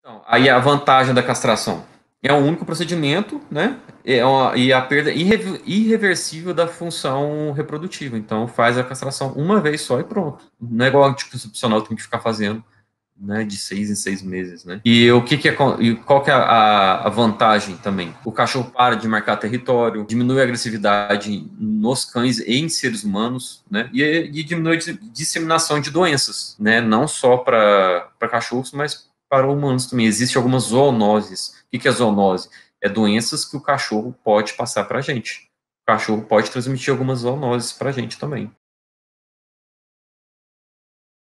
Então, aí a vantagem da castração. É um único procedimento, né? É uma, e a perda irre, irreversível da função reprodutiva. Então, faz a castração uma vez só e pronto. Não é igual anticoncepcional, tem que ficar fazendo né, de seis em seis meses, né? E o que, que é e qual que é a, a, vantagem também? O cachorro para de marcar território, diminui a agressividade nos cães e em seres humanos, né? E, e diminui a disseminação de doenças, né? Não só para cachorros, mas para humanos também. Existem algumas zoonoses. O que é zoonose? É doenças que o cachorro pode passar para a gente. O cachorro pode transmitir algumas zoonoses para a gente também.